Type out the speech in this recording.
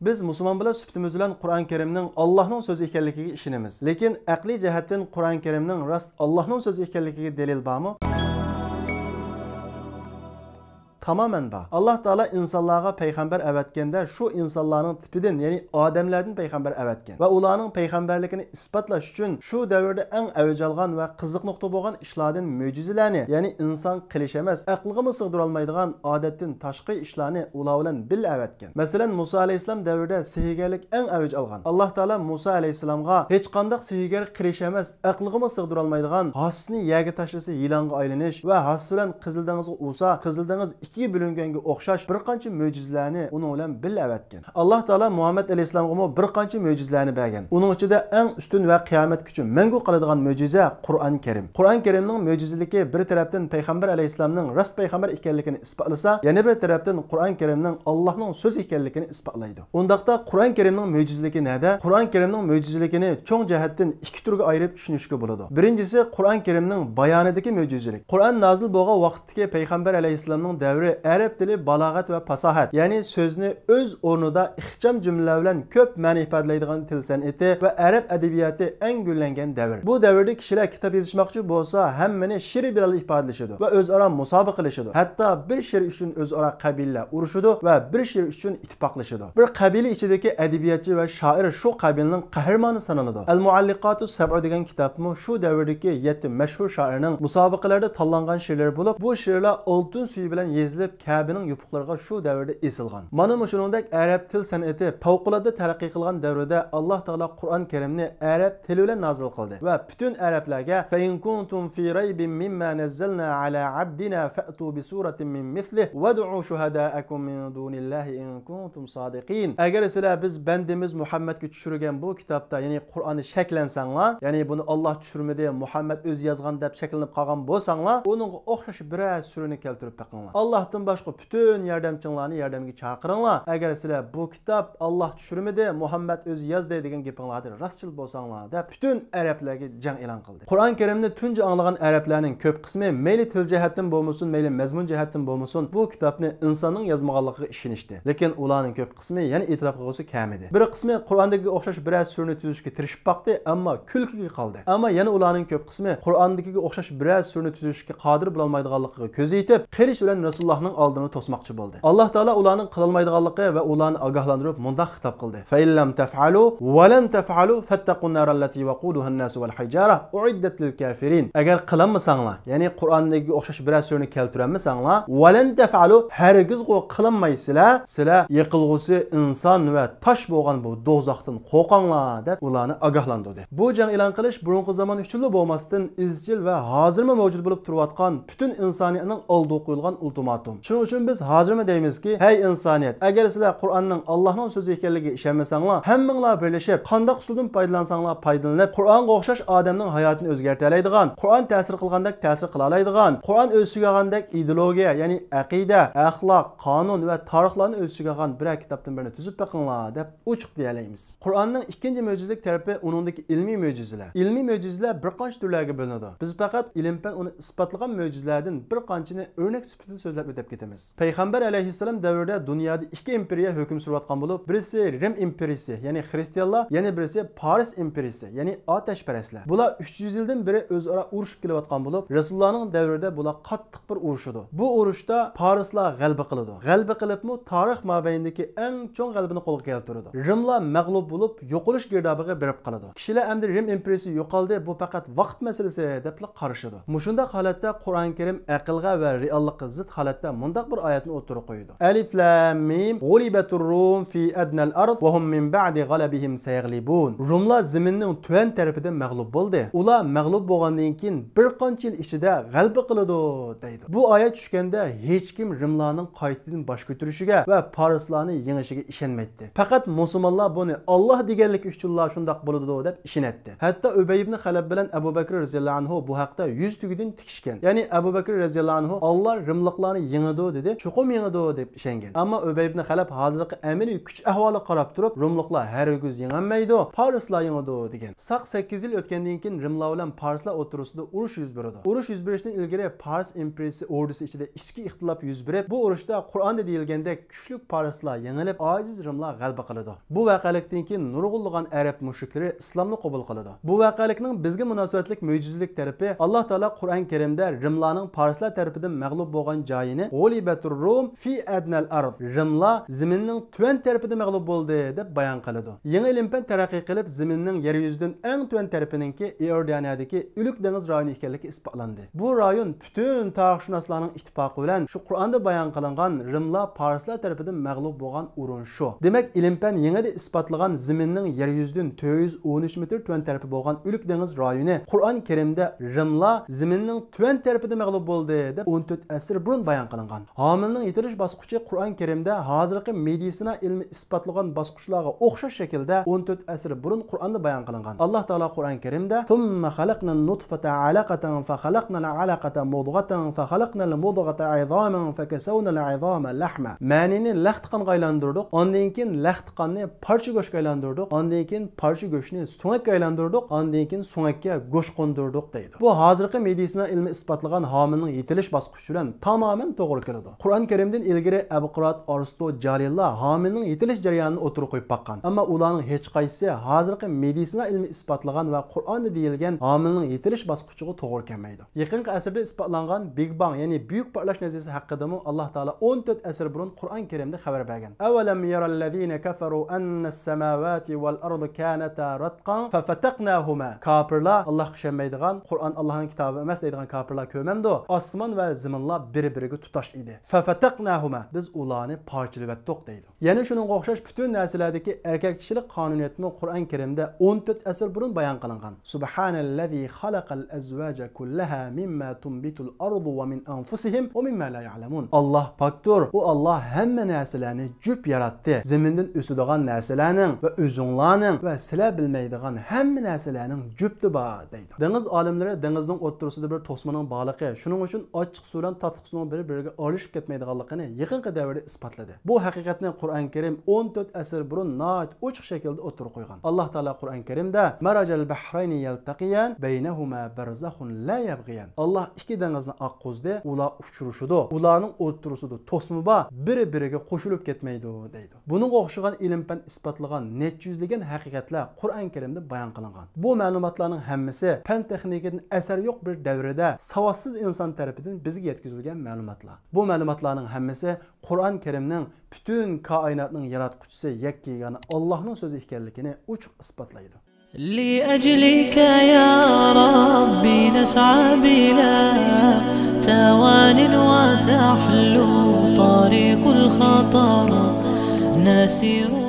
biz musulmon bilan bilan qur'oni karimning allohning so'zi ekanligiga ishonamiz lekin aqliy jihatdan qur'oni karimning rost allohning so'zi ekanligiga dalil bormi tamamen da Allah Teala insanlığa peygamber evetgende şu insanların tipidin yani ademlerden peygamber evetgen ve ulanın peygamberlikini ispatlaş için şu devirde en evcalgan ve kızık nokta boğan işladın mücizelerini yani insan klişemez mı sığdıralmaydıgan adettin taşkı işlerini ula bilen bil evetgen. Meselen Musa Aleyhisselam devirde sihirgerlik en evcalgan. Allah Teala Musa Aleyhisselam'a hiç kandak sihirger klişemez mı sığdıralmaydıgan hasni yerge taşlısı yılanğa aylanish ve has bilen kızıldağızga usa kızıldağız iki ikkiga bo'linganga o'xshash bir qancha mo'jizlarni uni bilan bilavatgan alloh taolo muhammad alayhissalomga bir qancha mo'jizlarni bergan uning ichida eng ustun va qiyomat kuchi mangu qiladigan mo'jiza qur'oni karim qur'oni karimning mo'jizligi bir tarafdan payg'ambar alayhissalomning rost payg'ambar ekanligini isbotlasa yana bir tarafdan qur'oni karimning allohning so'zi ekanligini isbotlaydi undaqda qur'oni karimning mo'jizligi nada qur'oni karimning mo'jizligini cho'ng jihatdan ikki turga ayirib tushunishga bo'ladi birinchisi qur'oni karimning bayonidagi mo'jizalik qur'on nozil bo'lgan vaqtdagi payg'ambar alayhissalomning davri devri Arab dili balagat ve pasahat. Yani sözünü öz o'rnida ixcham cümle bilen köp mani ifadelaydigan til san'ati va arab adabiyoti eng güllengen davr. Bu davrda kishilar kitob yozishmoqchi bo'lsa, hammani she'r bilan ifodalashadi va öz ara qilishadi. Hatto bir she'r öz ara qabila urushadi va bir she'r uchun ittifoqlashadi. Bir qabila ichidagi adabiyotchi va şair şu qabilaning qahramoni sanaladi. Al-Mualliqatu Sab'a degan kitobmi shu davrdagi 7 mashhur shoirning musobaqalarda tanlangan she'rlari bo'lib, bu she'rlar oltin suyi bilan ezilib Kəbinin yupuqlarına şu dövrdə esilgan. Mana məşunundək ərəb til sənəti pavquladı tərəqqi qılğan dövrdə Allah Taala Qur'an-Kərimni ərəb tili ilə nazil qıldı və bütün ərəblərə "Fəin kuntum fi raybin mimma nazzalna ala abdina fa'tu bi suratin min mithli, wad'u shuhada'akum min dunillahi in kuntum sadiqin." Əgər sizlər biz bəndimiz Muhammedə düşürgən bu kitabda, yəni Qur'anı şəklənsənglər, yəni bunu Allah düşürmədi, Muhammed öz yazğan deyə şəklinib qalğan bolsanlar, onun oxşaş bir sürünü keltirib baxınlar. Allah Allah'tan başqa bütün yordamchilarni yordamga chaqiringlar. Agar sizlar bu kitob Alloh tushirmidi, Muhammad o'zi yozdi degan gapinglardan rostchil bo'lsanglar deb butun arablarga jang e'lon qildi. Qur'on Karimni tunji anlayan arablarning köp qismi mayli til jihatdan bo'lmasin, mayli mazmun jihatdan bo'lmasin, bu kitobni insonning yozmaganligiga ishonishdi. Lekin ularning ko'p qismi yana e'tirof qilgisi kam Bir qismi Kur'an'daki o'xshash biraz surni tuzishga tirishib baqdi, ama kulkiga kaldı. Ama yani ulanın köp qismi Kur'an'daki o'xshash biraz surni tuzishga qodir bo'lmaydiganligiga ko'z yetib, qilish bilan Rasululloh Allohning oldini to'smoqchi bo'ldi. Alloh taolo ularning qila olmaydiganligi va ularni ogohlantirib mundaq xitob qildi. Faillam taf'alu va lan taf'alu fattaqun nar allati waquduha an-nas wal hijara uiddat lil kafirin. Agar qilinmasanglar, ya'ni Qur'ondagi o'xshash bir so'zni keltiranmasanglar, va lan taf'alu hargiz qilinmaysizlar, sizlar yiqilg'usi inson va tosh bo'lgan bu do'zaxdan qo'rqinglar deb ularni ogohlantirdi. Bu jang e'lon qilish burungi zamon uchun bo'lmasdan izchil va hozirma mavjud bo'lib turayotgan butun insoniyatning oldiga qo'yilgan ultimatum matum. Şunun üçün biz hazırmı deymiz ki, hey insaniyet, eğer sizler Kur'an'ın Allah'ın sözü hikayeliği işemesanlar, hemminler birleşip, kandak usulden paydalansanlar paydalanıp, Kur'an'a okşaş adamın hayatını özgerteleydiğen, Kur'an tesir kılgandak tesir kılalaydiğen, Kur'an özsüge ideologiya, yani akide, ahlak, kanun ve tarihlerini özsüge birer kitaptan birini tüzüp bakınlar, deyip uçuk diyeleyimiz. Kur'an'ın ikinci möcüzlük terapi onundaki ilmi möcüzler. İlmi möcüzler birkaç türlerge bölünüdü. Biz fakat ilim onu ispatlayan möcüzlerden birkaçını örnek süpütün sözler ötüp ketimiz. Peygamber alayhissalom davrida dunyoda ikki imperiya hüküm surayotgan bo'lib, birisi Rim imperiyasi, ya'ni xristianlar, yani birisi Paris imperiyasi, ya'ni ateşperestler. Bular 300 yıldan beri o'zaro urushib kelayotgan bo'lib, Rasulullohning davrida bular qattiq bir urushidu. Bu urushda Parislar g'alaba qiladi. G'alaba qilibmi tarix mobaynidagi eng cho'ng g'alabani qo'lga keltiradi. Rimlar mag'lub bo'lib, yo'qolish girdobiga berib qoladi. Kishilar endi Rim imperiyasi yokaldı, bu faqat vaqt masalasi deb qarashadi. Mushunda holatda Qur'oni Kerim aqlga va reallikqa zid holat oyatda mundaq bir oyatni o'tirib qo'ydi alif lam mim g'ulibatur rum fi adnal ard va hum min ba'di g'alabihim sayghlibun rumlar zaminning tuvan tarafidan mag'lub bo'ldi Ula mag'lub bo'lgandan keyin bir qancha yil ichida g'alba qiladi deydi bu oyat tushganda hech kim rimlarning qaytadan bosh ko'tarishiga va farislarni yengishiga ishonmaydi faqat musulmonlar buni olloh deganlik uchunlar shundoq bo'ladi deb ishonadi hatto ubay ibn halab bilan abu bakr roziyallohu anhu bu haqda yüz tugidan tikishgan ya'ni abu bakr roziyallohu anhu olloh rimliqlarni yengidi dedi chuqum yengidi deb ishongan ammo ubay ibn halab hozirgi amiriy kuch ahvoli qarab turib rumliqlar hargiz yenganmaydi farislar yengidi degan saq sakkiz yil o'tgandan keyin rimlar bilan Parslar o'tirisida urush yuz beradi urush yuz berishdan ilgari Pars imperiyasi ordusi ichida ichki ixtilof yuz berib bu urushda qur'onda deyilgandek kuchlik Parslar yengilib ojiz rimlar g'alaba qiladi bu vaqalikdan keyin nurg'ulg'an arab mushriklari islomni qabul qiladi bu vaqalikning bizga munosabatlik mo'jizalik tarafi alloh taolo quran karimda rimlarning Parslar tərəfindən mag'lub bo'lgan joyini Ukraina G'olibatur фи fi adnal ard Rimla Ziminning tuan tarafida mag'lub bo'ldi deb bayon Ең Yangi ilm fan taraqqiy qilib Ziminning yer yuzidan eng tuan tarafininki Iordaniyadagi Uluk dengiz rayoni ekanligi isbotlandi. Bu rayon butun tarixshunoslarning ittifoqi bilan shu Qur'onda bayon qilingan Rimla Farslar tarafidan mag'lub bo'lgan urun shu. Demak, ilm fan yangada Ziminning yer yuzidan 413 metr tuan tarafi bo'lgan Uluk dengiz rayoni Qur'on Karimda Rimla Ziminning tuan mag'lub bo'ldi deb 14 asr burun баян кылынган хамилнын итериш баскычы куран керимде азыркы медицина илми испатталган баскычларга окшош шекилде 14 төрт асыр бурун куранды баян кылынган аллах таала куран керимде тумма халақна нутфата алақатан фа халакна алаката мудгатан фа халакна мудгата айзаман фа касауна айзама лахма маанини лахт канга айландырдык андан кийин лахт канны парча көшкө айландырдык андан кийин парча көшүнү суңакка айландырдык андан кийин суңакка көш кондурдук дейди бу азыркы медицина илми испатталган хамилнын итериш баскычы менен ham to'g'ri keladi qur'oni karimdan ilgari abqirat arsto jalilla homilning yetilish jarayonini o'tirib qo'yib boqqan ammo ularning hech qaysi hozirgi meditsina ilmi isbotlagan va qur'onda deyilgan homilning yetilish bosqichiga to'g'ri kelmaydi yaqingi asrda isbotlangan big bang ya'ni buyuk portlash nazariyasi haqidami alloh taolo 14 asr burun qur'oni karimda xabar bergan avalam yarallazina kafaru anna samawati val ardu kanata ratqan fafataqnahuma kafirlar allohga ishonmaydigan qur'on allohning kitobi emas deydigan kafirlar ko'mamdu osmon va zaminlar bir biriga tutaş idi. Fefeteknâhuma. Biz ulanı parçalıvettok deydi. Yani şunun okşaş bütün nesilerdeki erkek kişilik kanuniyetimi Kur'an-ı Kerim'de 14 asır burun bayan kılıngan. Subhanellezî halakal ezvâce kullaha mimma tumbitul ardu ve min anfusihim ve mimma la ya'lemun. Allah paktur. O Allah hemme nesillerni cüb yarattı. Zeminden üsüdüğen nesillerinin ve üzünlerinin ve sile bilmeydiğen hemme nesillerinin cüptü ba deydi. Deniz alimleri denizin ortasında bir tosmanın balığı. Şunun için açık suran tatlı sunan biri бiriге орышып кетмейдіғанлығын йықынғы дәуірі испатлады. Бұл haqiqatni құран Karim 14 asr бұрын noat ұчық shaklda o'tirib қойған. Alloh taolo құран Karimda marajal bahrayni yaltaqiyan baynahuma barzakhun la ябғиян». Alloh ikki dengizni oqquzdi, ular uchrashudi. Ularning biri-biriga qo'shilib ketmaydi deydi. Buning o'xshagan ilm-fan isbotlagan necha yuzlagan haqiqatlar Qur'on Karimda bayon qilingan. Bu ma'lumotlarning hammasi fan texnikadan asar yo'q bir davrda savadsiz inson tarafidan bizga yetkazilgan ma'lumot. məlumatlar. Bu məlumatların hamısı Qur'an-Kərimnin bütün kainatın yaratıcısı yekki, yəni Allahın sözü ikənligini uçuq isbatlayır. لأجلك يا ربي نسعى بلا توان وتحلو طريق الخطر نسير